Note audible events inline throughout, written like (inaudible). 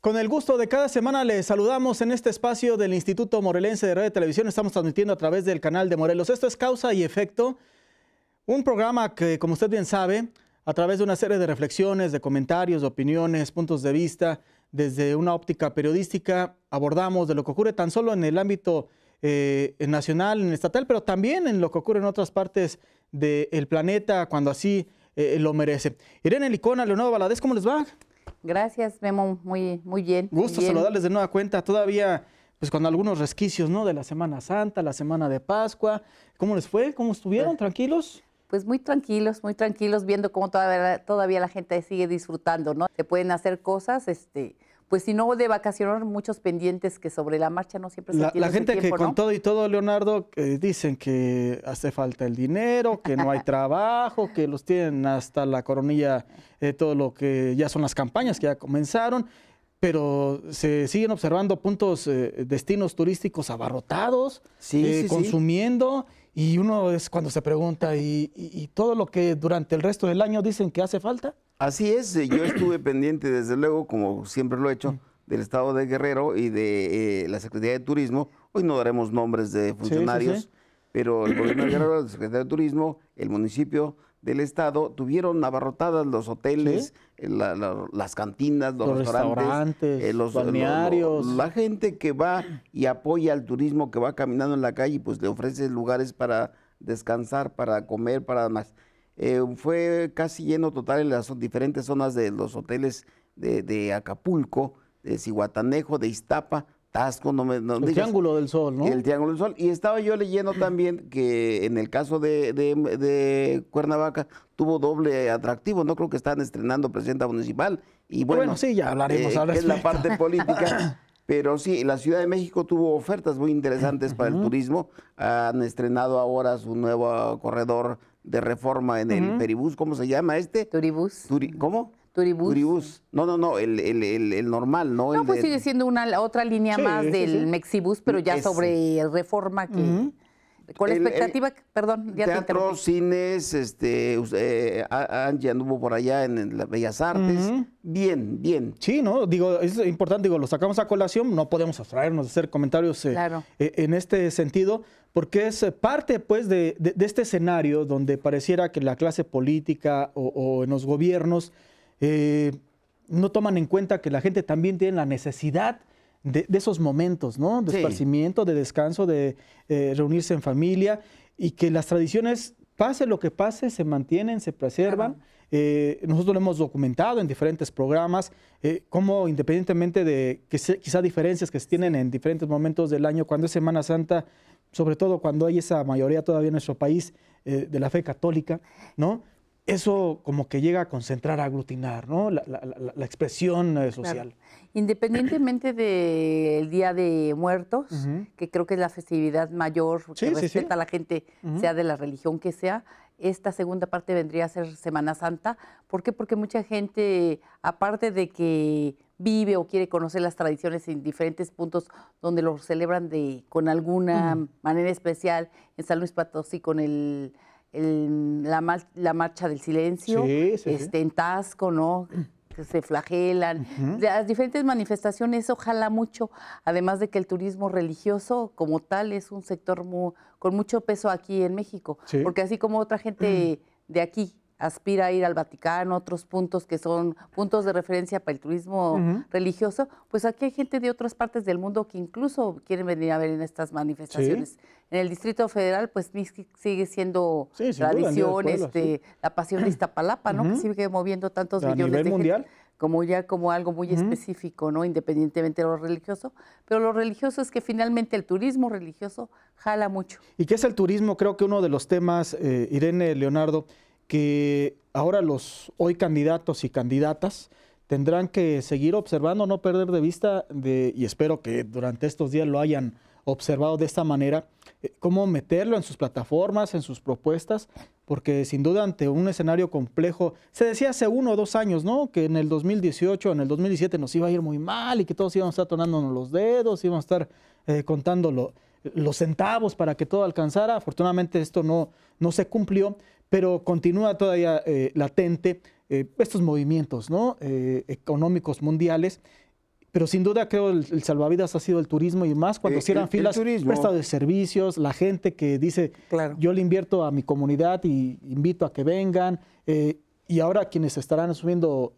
Con el gusto de cada semana les saludamos en este espacio del Instituto Morelense de Radio y Televisión. Estamos transmitiendo a través del canal de Morelos. Esto es Causa y Efecto, un programa que, como usted bien sabe, a través de una serie de reflexiones, de comentarios, de opiniones, puntos de vista, desde una óptica periodística, abordamos de lo que ocurre tan solo en el ámbito eh, nacional, en estatal, pero también en lo que ocurre en otras partes del planeta, cuando así eh, lo merece. Irene Licona, Leonardo Valadez, ¿cómo les va? Gracias, Memo, muy, muy bien. Gusto saludarles de nueva cuenta, todavía pues con algunos resquicios, ¿no? De la Semana Santa, la Semana de Pascua. ¿Cómo les fue? ¿Cómo estuvieron? Pues, ¿Tranquilos? Pues muy tranquilos, muy tranquilos, viendo cómo todavía, todavía la gente sigue disfrutando, ¿no? Se pueden hacer cosas, este, pues si no de vacacionar muchos pendientes que sobre la marcha no siempre se la, La gente que con todo y todo, Leonardo, dicen que hace falta el dinero, que no hay (laughs) trabajo, que los tienen hasta la coronilla de eh, todo lo que ya son las campañas que ya comenzaron, pero se siguen observando puntos, eh, destinos turísticos abarrotados, eh, consumiendo. Y uno es cuando se pregunta, y, todo lo que durante el resto del año dicen que hace falta? Así es, eh, yo estuve pendiente, desde luego, como siempre lo he hecho, mm. del Estado de Guerrero y de eh, la Secretaría de Turismo. Hoy no daremos nombres de funcionarios, pero el gobierno de Guerrero, la Secretaría de Turismo, el municipio, del Estado tuvieron abarrotadas los hoteles, eh, las cantinas, los, restaurantes, eh, los balnearios. la gente que va y apoya al turismo, que va caminando en la calle, pues le ofrece lugares para descansar, para comer, para más. Eh, fue casi lleno total en las diferentes zonas de los hoteles de, de Acapulco, de Cihuatanejo, de Iztapa, el Triángulo del Sol, ¿no? El Triángulo del Sol. Y estaba yo leyendo también que en el caso de, Cuernavaca tuvo doble atractivo, ¿no? Creo que están estrenando presidenta municipal. Y ah, bueno, sí, ya hablaremos eh, es la parte (laughs) política. Pero sí, la Ciudad de México tuvo ofertas muy interesantes para el turismo. Han estrenado ahora su nuevo corredor de reforma en el Peribús. ¿Cómo se llama este? Turibús. Turi ¿Cómo? Turibus. No, no, no, el, normal, ¿no? No, pues sigue siendo una otra línea más del Mexibus, pero ya sobre reforma que. Con la expectativa, perdón, ya teatro, cines, este, eh, anduvo por allá en, las Bellas Artes. Bien, bien. Sí, ¿no? Digo, es importante, digo, lo sacamos a colación, no podemos abstraernos de hacer comentarios eh, eh, en este sentido, porque es parte, pues, de, este escenario donde pareciera que la clase política o, o en los gobiernos eh, no toman en cuenta que la gente también tiene la necesidad de, esos momentos, ¿no? De esparcimiento, de descanso, de eh, reunirse en familia y que las tradiciones, pase lo que pase, se mantienen, se preservan. Eh, nosotros lo hemos documentado en diferentes programas, como independientemente de que quizá diferencias que se tienen en diferentes momentos del año, cuando es Semana Santa, sobre todo cuando hay esa mayoría todavía en nuestro país de la fe católica, ¿no? eso como que llega a concentrar, a aglutinar, ¿no? La, expresión eh, social. Independientemente del Día de Muertos, que creo que es la festividad mayor que respeta a la gente, sea de la religión que sea, esta segunda parte vendría a ser Semana Santa. ¿Por qué? Porque mucha gente, aparte de que vive o quiere conocer las tradiciones en diferentes puntos donde lo celebran de, con alguna manera especial, en San Luis Potosí con el la, la, marcha del silencio, este, entasco ¿no? Que se flagelan. Las diferentes manifestaciones, ojalá mucho, además de que el turismo religioso como tal es un sector con mucho peso aquí en México, porque así como otra gente (clears throat) de aquí aspira a ir al Vaticano, otros puntos que son puntos de referencia para el turismo religioso, pues aquí hay gente de otras partes del mundo que incluso quieren venir a ver en estas manifestaciones. En el Distrito Federal, pues sigue siendo tradición, este, la pasión de Iztapalapa, ¿no? Que sigue moviendo tantos millones de mundial. como ya como algo muy específico, ¿no? Independientemente de lo religioso, pero lo religioso es que finalmente el turismo religioso jala mucho. ¿Y qué es el turismo? Creo que uno de los temas, eh, Irene Leonardo, que ahora los hoy candidatos y candidatas tendrán que seguir observando, no perder de vista, de, y espero que durante estos días lo hayan observado de esta manera, eh, cómo meterlo en sus plataformas, en sus propuestas, porque sin duda ante un escenario complejo, se decía hace uno o dos años, ¿no? Que en el 2018, en el 2017 nos iba a ir muy mal y que todos íbamos a estar tonándonos los dedos, íbamos a estar eh, contando los centavos para que todo alcanzara. Afortunadamente esto no, no se cumplió, pero continúa todavía eh, latente eh, estos movimientos eh, económicos mundiales. Pero sin duda creo que el salvavidas ha sido el turismo y más cuando cierran filas, prestado de servicios, la gente que dice, yo le invierto a mi comunidad y invito a que vengan. y ahora quienes estarán asumiendo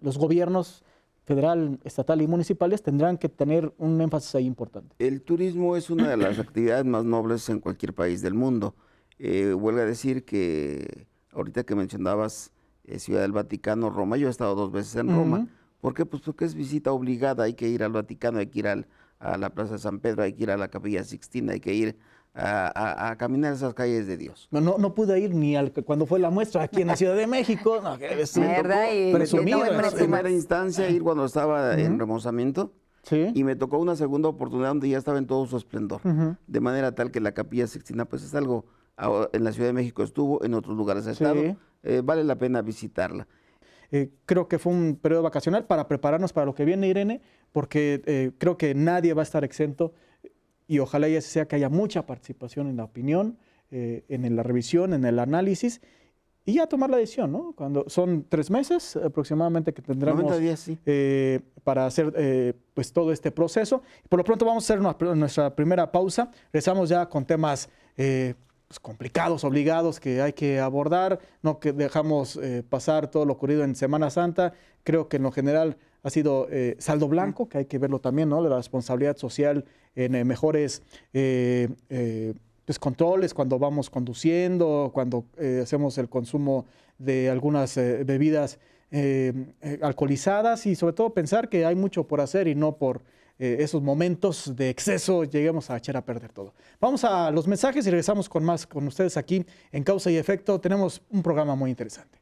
los gobiernos federal, estatal y municipales tendrán que tener un énfasis ahí importante. El turismo es una de las actividades más nobles en cualquier país del mundo. Eh, a decir que ahorita que mencionabas eh, Ciudad del Vaticano, Roma, yo he estado dos veces en Roma. porque qué? Pues porque es visita obligada, hay que ir al Vaticano, hay que ir a la Plaza de San Pedro, hay que ir a la Capilla Sixtina, hay que ir a, a, caminar esas calles de Dios. No, no, no pude ir ni al cuando fue la muestra aquí en la Ciudad de México. No, es verdad, y presumido. en primera instancia ir cuando estaba en remozamiento. Y me tocó una segunda oportunidad donde ya estaba en todo su esplendor. De manera tal que la Capilla Sixtina pues es algo en la Ciudad de México estuvo, en otros lugares ha estado. Eh, vale la pena visitarla. Eh, creo que fue un periodo vacacional para prepararnos para lo que viene, Irene, porque eh, creo que nadie va a estar exento y ojalá ya sea que haya mucha participación en la opinión, en la revisión, en el análisis y a tomar la decisión, ¿no? Cuando son tres meses aproximadamente que tendremos para hacer pues todo este proceso. Por lo pronto vamos a hacer nuestra primera pausa. Regresamos ya con temas pues, complicados, obligados que hay que abordar, no que dejamos eh, pasar todo lo ocurrido en Semana Santa. Creo que en lo general ha sido eh, saldo blanco, que hay que verlo también, ¿no? La responsabilidad social en eh, mejores pues, controles cuando vamos conduciendo, cuando hacemos el consumo de algunas bebidas alcoholizadas y sobre todo pensar que hay mucho por hacer y no por eh, esos momentos de exceso lleguemos a echar a perder todo. Vamos a los mensajes y regresamos con más con ustedes aquí en Causa y Efecto. Tenemos un programa muy interesante.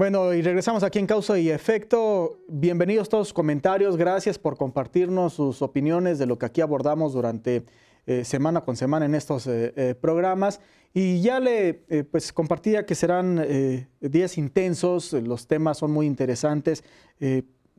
Bueno, y regresamos aquí en Causa y Efecto. Bienvenidos todos sus comentarios. Gracias por compartirnos sus opiniones de lo que aquí abordamos durante eh, semana con semana en estos eh, eh, programas. Y ya le pues compartía que serán días intensos, los temas son muy interesantes.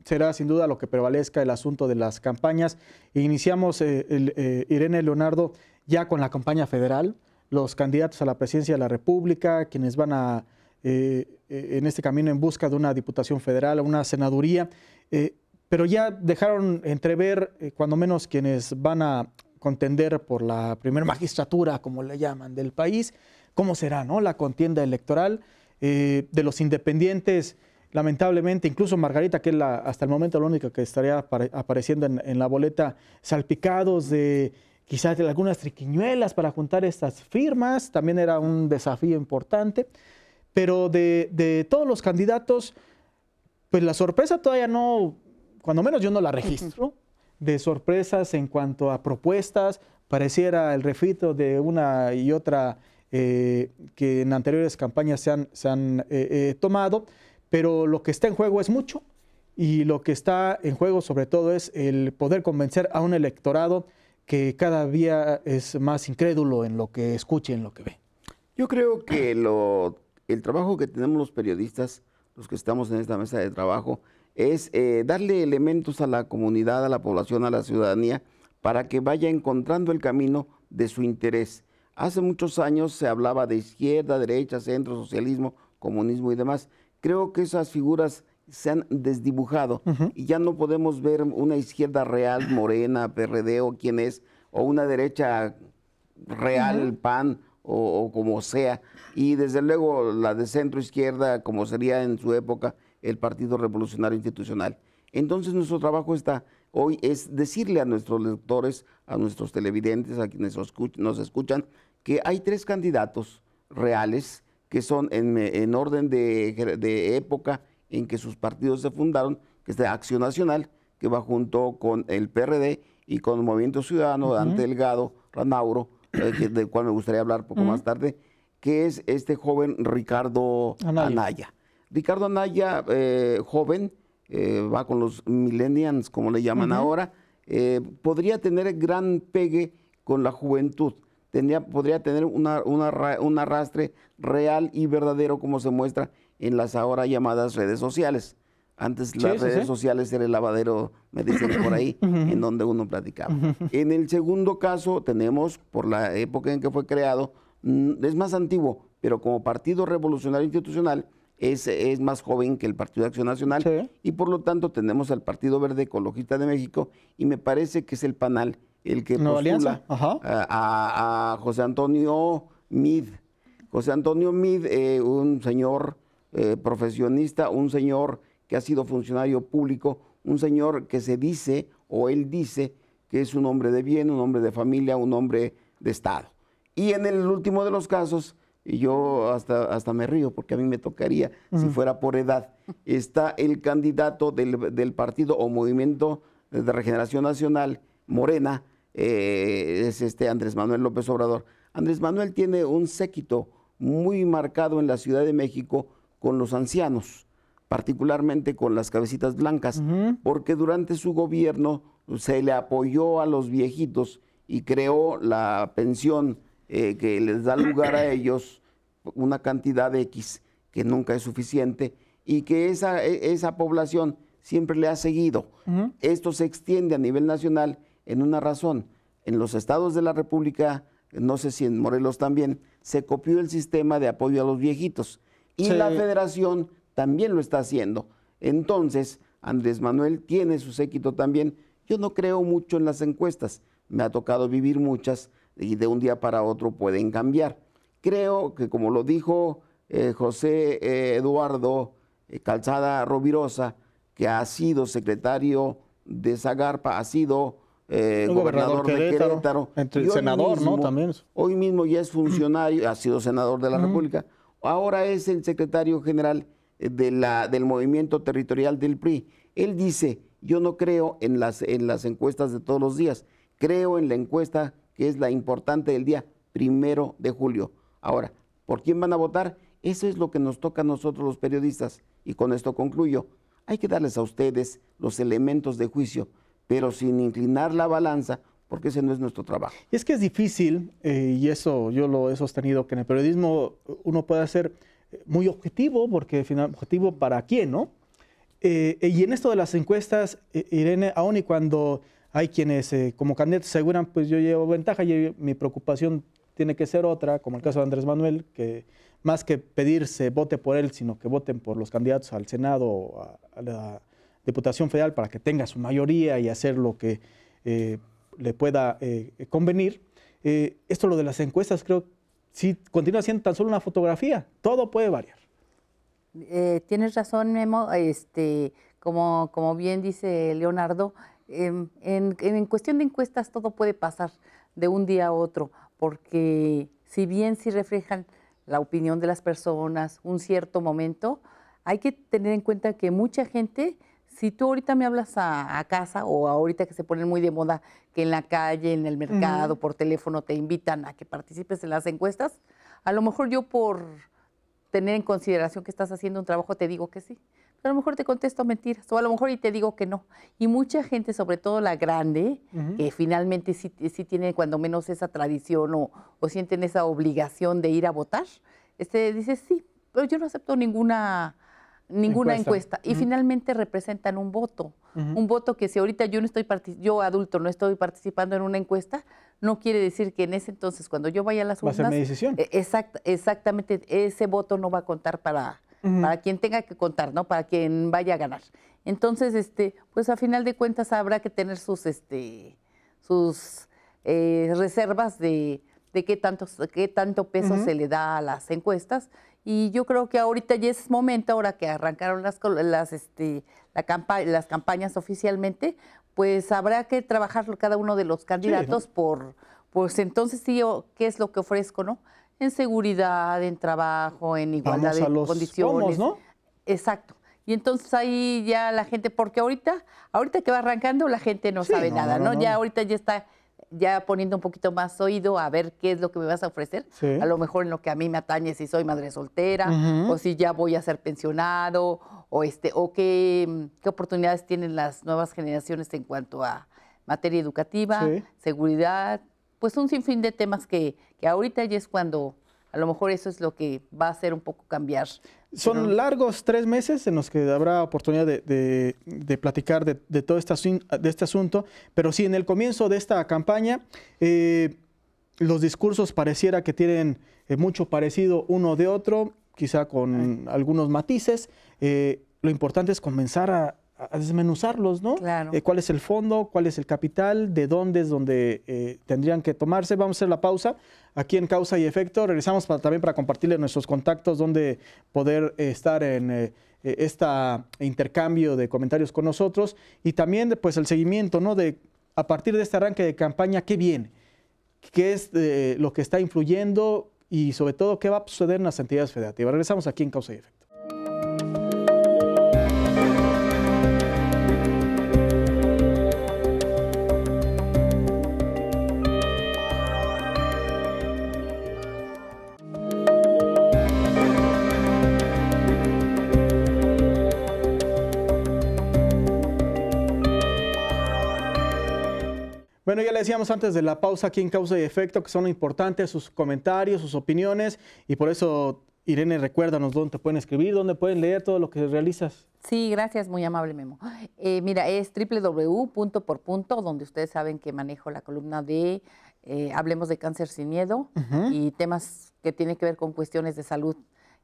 será sin duda lo que prevalezca el asunto de las campañas. Iniciamos, el, Irene Leonardo, ya con la campaña federal, los candidatos a la presidencia de la República, quienes van a eh, eh, en este camino en busca de una diputación federal una senaduría, eh, pero ya dejaron entrever, cuando menos quienes van a contender por la primera magistratura, como le llaman, del país, cómo será ¿no? la contienda electoral de los independientes. Lamentablemente, incluso Margarita, que es la, hasta el momento la única que estaría apareciendo en, en la boleta, salpicados de quizás de algunas triquiñuelas para juntar estas firmas, también era un desafío importante. Pero de, todos los candidatos, pues la sorpresa todavía no, cuando menos yo no la registro, de sorpresas en cuanto a propuestas, pareciera el refrito de una y otra eh, que en anteriores campañas se han, se han eh, eh, tomado, pero lo que está en juego es mucho y lo que está en juego sobre todo es el poder convencer a un electorado que cada día es más incrédulo en lo que escuche y en lo que ve. Yo creo que lo el trabajo que tenemos los periodistas, los que estamos en esta mesa de trabajo, es eh, darle elementos a la comunidad, a la población, a la ciudadanía, para que vaya encontrando el camino de su interés. Hace muchos años se hablaba de izquierda, derecha, centro, socialismo, comunismo y demás. Creo que esas figuras se han desdibujado y ya no podemos ver una izquierda real, morena, PRD o quien es, o una derecha real, PAN o, como sea. Y desde luego la de centro izquierda, como sería en su época el Partido Revolucionario Institucional. Entonces nuestro trabajo está hoy es decirle a nuestros lectores, a nuestros televidentes, a quienes nos escuchan, que hay tres candidatos reales que son en, orden de, época en que sus partidos se fundaron, que es de Acción Nacional, que va junto con el PRD y con el Movimiento Ciudadano, Dante Delgado, Ranauro, eh, del cual me gustaría hablar poco más tarde, que es este joven Ricardo Anaya. Ricardo Anaya, eh, joven, eh, va con los millennials, como le llaman ahora, podría tener gran pegue con la juventud. Tendría, podría tener una, un arrastre real y verdadero como se muestra en las ahora llamadas redes sociales. Antes las redes sociales era el lavadero, me dicen por ahí, (coughs) en donde uno platicaba. en el segundo caso tenemos, por la época en que fue creado, mm, es más antiguo, pero como Partido Revolucionario Institucional es, es más joven que el Partido de Acción Nacional y por lo tanto tenemos al Partido Verde Ecologista de México y me parece que es el panal el que no postula A, José Antonio Mid. José Antonio Mid, eh, un señor eh, profesionista, un señor que ha sido funcionario público, un señor que se dice o él dice que es un hombre de bien, un hombre de familia, un hombre de Estado. Y en el último de los casos, y yo hasta, hasta me río porque a mí me tocaría, si fuera por edad, está el candidato del, partido o movimiento de regeneración nacional, Morena, eh, es este Andrés Manuel López Obrador. Andrés Manuel tiene un séquito muy marcado en la Ciudad de México con los ancianos particularmente con las cabecitas blancas, porque durante su gobierno se le apoyó a los viejitos y creó la pensión eh, que les da lugar a (coughs) ellos una cantidad de X que nunca es suficiente y que esa, e, esa población siempre le ha seguido. Esto se extiende a nivel nacional en una razón. En los estados de la República, no sé si en Morelos también, se copió el sistema de apoyo a los viejitos. Y la federación también lo está haciendo. Entonces, Andrés Manuel tiene su séquito también. Yo no creo mucho en las encuestas, me ha tocado vivir muchas y de un día para otro pueden cambiar. Creo que como lo dijo eh, José eh, Eduardo eh, Calzada Rovirosa, que ha sido secretario de Zagarpa, ha sido gobernador, de Querétaro, senador, ¿no? También. Hoy mismo ya es funcionario, ha sido senador de la República, ahora es el secretario general de la, del movimiento territorial del PRI. Él dice, yo no creo en las, en las encuestas de todos los días, creo en la encuesta que es la importante del día primero de julio. Ahora, ¿por quién van a votar? Eso es lo que nos toca a nosotros los periodistas. Y con esto concluyo. Hay que darles a ustedes los elementos de juicio, pero sin inclinar la balanza, porque ese no es nuestro trabajo. es que es difícil, eh, y eso yo lo he sostenido, que en el periodismo uno puede hacer muy objetivo, porque final, objetivo para quién, ¿no? Eh, y en esto de las encuestas, Irene, aún y cuando hay quienes eh, como candidatos aseguran, pues yo llevo ventaja y mi preocupación tiene que ser otra, como el caso de Andrés Manuel, que más que pedirse vote por él, sino que voten por los candidatos al Senado o a, la Diputación Federal para que tenga su mayoría y hacer lo que eh, le pueda convenir. esto lo de las encuestas creo que si continúa siendo tan solo una fotografía, todo puede variar. Eh, tienes razón, Memo. Este, como, como bien dice Leonardo, en, em, en, en, cuestión de encuestas todo puede pasar de un día a otro, porque si bien sí reflejan la opinión de las personas un cierto momento, hay que tener en cuenta que mucha gente si tú ahorita me hablas a, casa o ahorita que se ponen muy de moda que en la calle, en el mercado, por teléfono te invitan a que participes en las encuestas, a lo mejor yo por tener en consideración que estás haciendo un trabajo te digo que sí. Pero a lo mejor te contesto mentiras o a lo mejor y te digo que no. Y mucha gente, sobre todo la grande, que finalmente sí, tiene cuando menos esa tradición o, sienten esa obligación de ir a votar, este, dice sí, pero yo no acepto ninguna ninguna encuesta. Y finalmente representan un voto. Un voto que si ahorita yo no estoy yo adulto no estoy participando en una encuesta, no quiere decir que en ese entonces cuando yo vaya a las urnas, va a ser mi decisión. E, exactamente ese voto no va a contar para para quien tenga que contar, ¿no? Para quien vaya a ganar. Entonces, este, pues a final de cuentas habrá que tener sus este sus eh, reservas de, de qué, tanto qué tanto peso se le da a las encuestas y yo creo que ahorita ya es momento, ahora que arrancaron las, las, este, la las campañas oficialmente, pues habrá que trabajar cada uno de los candidatos por, pues entonces sí, yo, ¿qué es lo que ofrezco, no? En seguridad, en trabajo, en igualdad de condiciones. ¿no? Exacto. Y entonces ahí ya la gente, porque ahorita, ahorita que va arrancando, la gente no sabe nada, ¿no? Ya ahorita ya está ya poniendo un poquito más oído a ver qué es lo que me vas a ofrecer. A lo mejor en lo que a mí me atañe si soy madre soltera o si ya voy a ser pensionado o este o qué, oportunidades tienen las nuevas generaciones en cuanto a materia educativa, seguridad, pues un sinfín de temas que, que ahorita ya es cuando a lo mejor eso es lo que va a hacer un poco cambiar. Son largos tres meses en los que habrá oportunidad de, platicar de, todo este, este, asunto, pero sí, en el comienzo de esta campaña, eh, los discursos pareciera que tienen eh, mucho parecido uno de otro, quizá con algunos matices. Eh, lo importante es comenzar a, a desmenuzarlos, ¿no? Claro. Eh, ¿Cuál es el fondo? ¿Cuál es el capital? ¿De dónde es donde eh, tendrían que tomarse? Vamos a hacer la pausa aquí en Causa y Efecto. Regresamos también para compartirle nuestros contactos, donde poder eh, estar en este intercambio de comentarios con nosotros y también pues el seguimiento, ¿no? De a partir de este arranque de campaña, ¿qué viene? ¿Qué es lo que está influyendo? Y sobre todo, ¿qué va a suceder en las entidades federativas? Regresamos aquí en Causa y Efecto. Bueno, ya le decíamos antes de la pausa aquí en Causa y Efecto que son importantes sus comentarios, sus opiniones y por eso, Irene, recuérdanos dónde pueden escribir, dónde pueden leer todo lo que realizas. Sí, gracias, muy amable Memo. Eh, mira, es www.porpunto, donde ustedes saben que manejo la columna de eh, Hablemos de Cáncer sin Miedo y temas que tienen que ver con cuestiones de salud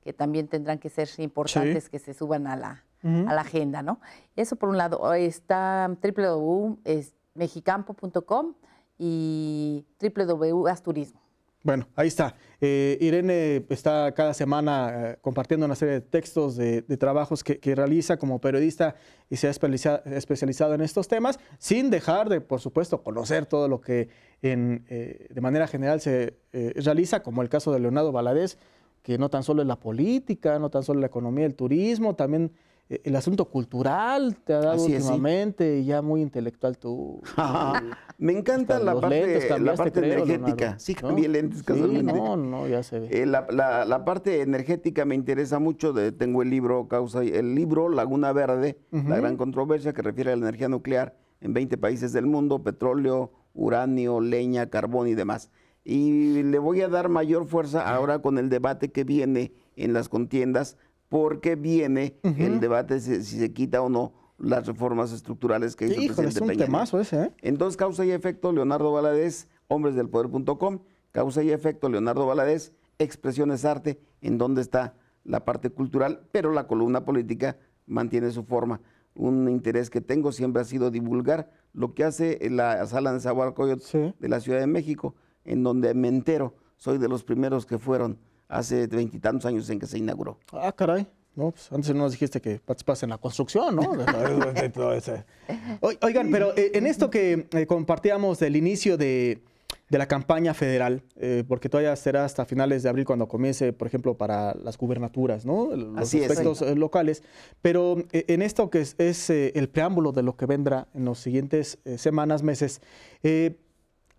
que también tendrán que ser importantes que se suban a la, la agenda, ¿no? Eso por un lado. Está www, mexicampo.com y www.asturismo. Bueno, ahí está. Eh, Irene está cada semana eh, compartiendo una serie de textos, de, trabajos que, realiza como periodista y se ha especializado en estos temas, sin dejar de, por supuesto, conocer todo lo que eh, de manera general se realiza, como el caso de Leonardo Valadez, que no tan solo es la política, no tan solo la economía, el turismo, también eh, el asunto cultural te ha dado últimamente y ya muy intelectual tú. (laughs) Me encanta la parte, energética. sí, cambié lentes casualmente. no, no, ya se ve. Eh, la, parte energética me interesa mucho. tengo el libro, causa, el libro Laguna Verde, la gran controversia que refiere a la energía nuclear en 20 países del mundo, petróleo, uranio, leña, carbón y demás. Y le voy a dar mayor fuerza ahora con el debate que viene en las contiendas porque viene el debate si, se quita o no las reformas estructurales que hizo el presidente es un Peña. Temazo ese, ¿eh? Entonces, causa y efecto, Leonardo Valadez, hombresdelpoder.com, causa y efecto, Leonardo Valadez, expresiones arte, en donde está la parte cultural, pero la columna política mantiene su forma. Un interés que tengo siempre ha sido divulgar lo que hace la sala de Zahualcoyot de la Ciudad de México, en donde me entero, soy de los primeros que fueron hace veintitantos años en que se inauguró. Ah, caray. No, pues antes no nos dijiste que participas en la construcción, ¿no? (laughs) Oigan, pero eh, en esto que eh, compartíamos del inicio de, de la campaña federal, eh, porque todavía será hasta finales de abril cuando comience, por ejemplo, para las gubernaturas, ¿no? Los aspectos locales. Pero en esto que es, el preámbulo de lo que vendrá en los siguientes semanas, meses, eh,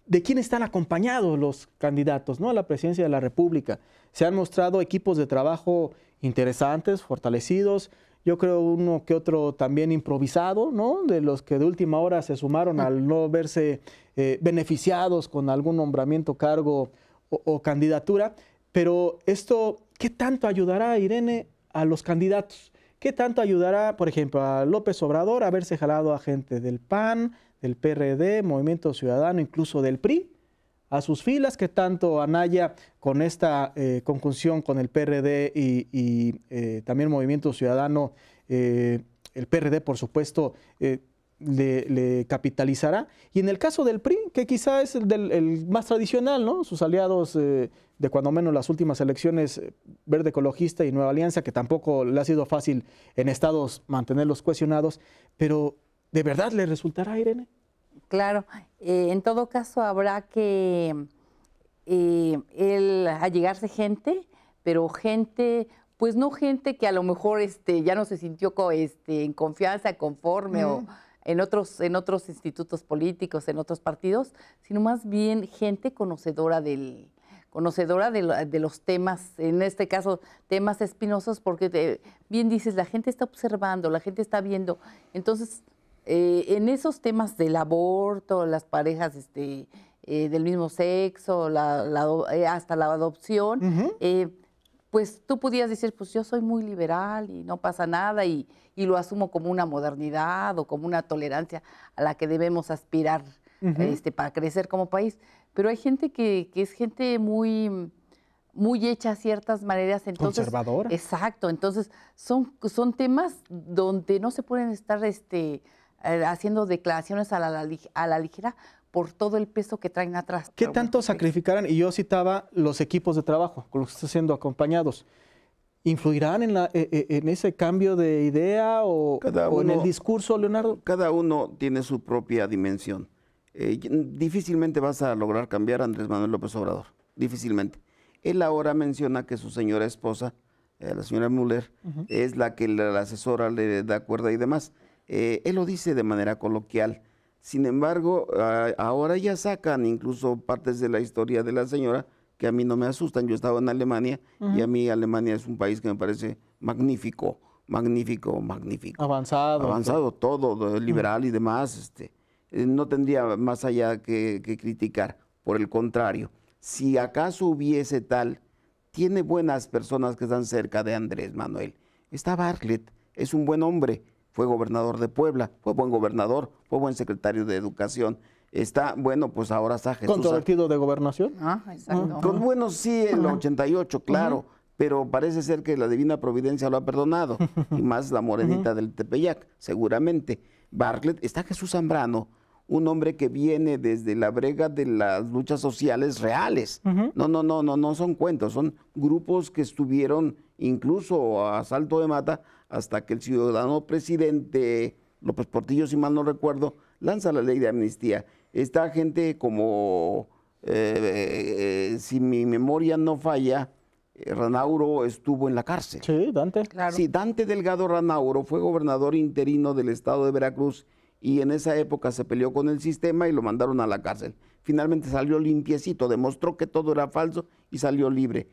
de quién están acompañados los candidatos ¿no? a la presidencia de la República. Se han mostrado equipos de trabajo interesantes, fortalecidos. Yo creo uno que otro también improvisado, ¿no? De los que de última hora se sumaron ah. al no verse eh, beneficiados con algún nombramiento, cargo o, candidatura. Pero esto, ¿qué tanto ayudará Irene a los candidatos? ¿Qué tanto ayudará, por ejemplo, a López Obrador a haberse jalado a gente del PAN, del PRD, Movimiento Ciudadano, incluso del PRI, a sus filas, que tanto Anaya con esta eh, conjunción con el PRD y, eh, también Movimiento Ciudadano, eh, el PRD por supuesto le, capitalizará. Y en el caso del PRI, que quizá es el, más tradicional, ¿no? sus aliados de cuando menos las últimas elecciones, Verde Ecologista y Nueva Alianza, que tampoco le ha sido fácil en estados mantenerlos cuestionados, pero ¿De verdad le resultará, Irene? Claro, eh, en todo caso habrá que eh, allegarse gente, pero gente, pues no gente que a lo mejor este, ya no se sintió este, en confianza, conforme o en otros, en otros institutos políticos, en otros partidos, sino más bien gente conocedora del, conocedora de, los temas, en este caso temas espinosos, porque bien dices, la gente está observando, la gente está viendo. Entonces, eh, en esos temas del aborto, las parejas este, eh, del mismo sexo, eh, hasta la adopción, pues tú podías decir, pues yo soy muy liberal y no pasa nada y, y, lo asumo como una modernidad o como una tolerancia a la que debemos aspirar este, para crecer como país. Pero hay gente que, es gente muy muy hecha a ciertas maneras. Entonces, Conservadora. Exacto. Entonces, son, son temas donde no se pueden estar este, eh, haciendo declaraciones a la, ligera por todo el peso que traen atrás. ¿Qué tanto sacrificarán? Y yo citaba los equipos de trabajo con los que están siendo acompañados. ¿Influirán eh, eh, en, ese cambio de idea o, en el discurso, Leonardo? Cada uno tiene su propia dimensión. difícilmente vas a lograr cambiar a Andrés Manuel López Obrador, difícilmente. Él ahora menciona que su señora esposa, la señora Müller, es la que la, la asesora le da cuerda y demás. Eh, él lo dice de manera coloquial. Sin embargo, ahora ya sacan incluso partes de la historia de la señora que a mí no me asustan. Yo estaba en Alemania y a mí Alemania es un país que me parece magnífico, magnífico, magnífico. Avanzado. Avanzado todo, liberal y demás. Este, eh, no tendría más allá que, que criticar. Por el contrario, si acaso hubiese tal, tiene buenas personas que están cerca de Andrés Manuel. Está Bartlett, es un buen hombre, fue gobernador de Puebla, fue buen gobernador, fue buen secretario de Educación. Está, bueno, pues ahora está Jesús. ¿Controvertido de gobernación? Ah, exacto. Con, bueno, sí, el 88, claro, pero parece ser que la Divina Providencia lo ha perdonado, (laughs) y más la morenita del Tepeyac, seguramente. Bartlett, está Jesús Zambrano, un hombre que viene desde la brega de las luchas sociales reales. No, no, no, no, no son cuentos, son grupos que estuvieron incluso a salto de mata hasta que el ciudadano presidente López Portillo, si mal no recuerdo, lanza la ley de amnistía. Esta gente, como eh, eh, si mi memoria no falla, eh, Ranauro estuvo en la cárcel. Sí, Dante. Sí, Dante Delgado Ranauro fue gobernador interino del estado de Veracruz y en esa época se peleó con el sistema y lo mandaron a la cárcel. Finalmente salió limpiecito, demostró que todo era falso y salió libre.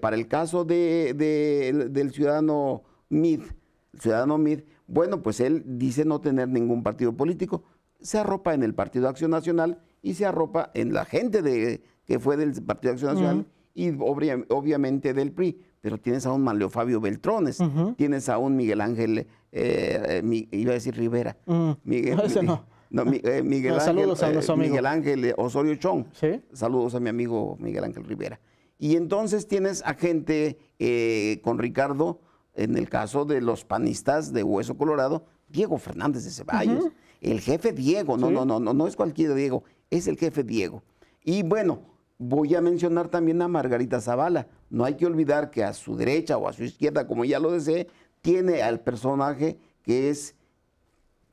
para el caso de, del ciudadano Mid, el ciudadano Mid, bueno, pues él dice no tener ningún partido político, se arropa en el Partido Acción Nacional y se arropa en la gente de, que fue del Partido Acción Nacional y obviamente del PRI. Pero tienes a un Manlio Fabio Beltrones, tienes a un Miguel Ángel, eh, eh, iba a decir Rivera. Mm. Miguel, (laughs) no, eh, no. Miguel, Ángel, Miguel Ángel Osorio Chong. Saludos a mi amigo Miguel Ángel Rivera. Y entonces tienes a gente con Ricardo en el caso de los panistas de Hueso Colorado, Diego Fernández de Ceballos, el jefe Diego, no, no, no, no, no es cualquier Diego, es el jefe Diego. Y bueno, voy a mencionar también a Margarita Zavala. No hay que olvidar que a su derecha o a su izquierda, como ya lo desee, tiene al personaje que es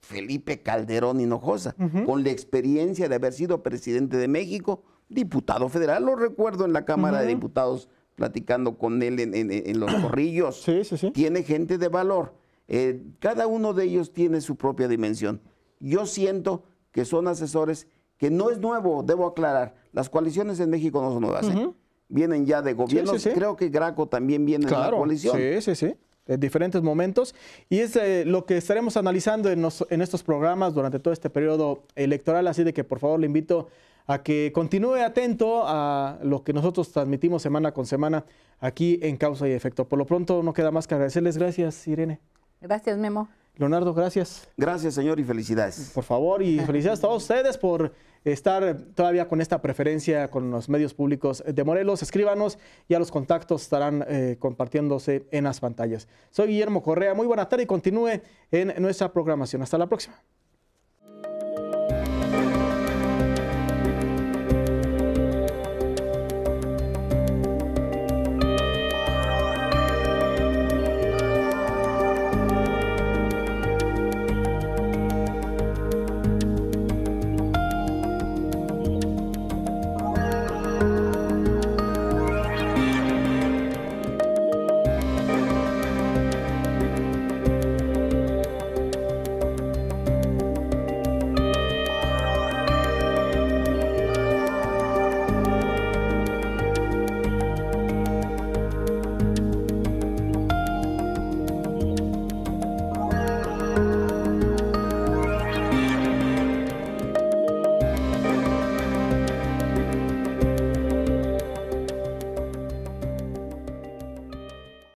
Felipe Calderón Hinojosa, con la experiencia de haber sido presidente de México, diputado federal, lo recuerdo en la Cámara de Diputados platicando con él en, los (clears throat) corrillos. Sí, sí, sí. Tiene gente de valor. Eh, cada uno de ellos tiene su propia dimensión. Yo siento que son asesores que no es nuevo, debo aclarar. Las coaliciones en México no son nuevas. ¿eh? Vienen ya de gobiernos. Creo que Graco también viene de la coalición. Sí, sí, sí en diferentes momentos. Y es eh, lo que estaremos analizando en, en, estos programas durante todo este periodo electoral. Así de que por favor le invito a que continúe atento a lo que nosotros transmitimos semana con semana aquí en Causa y Efecto. Por lo pronto no queda más que agradecerles. Gracias, Irene. Gracias, Memo. Leonardo, gracias. Gracias, señor, y felicidades. Por favor, y felicidades a todos ustedes por estar todavía con esta preferencia con los medios públicos de Morelos. Escríbanos, a los contactos estarán eh, compartiéndose en las pantallas. Soy Guillermo Correa, muy buena tarde y continúe en nuestra programación. Hasta la próxima.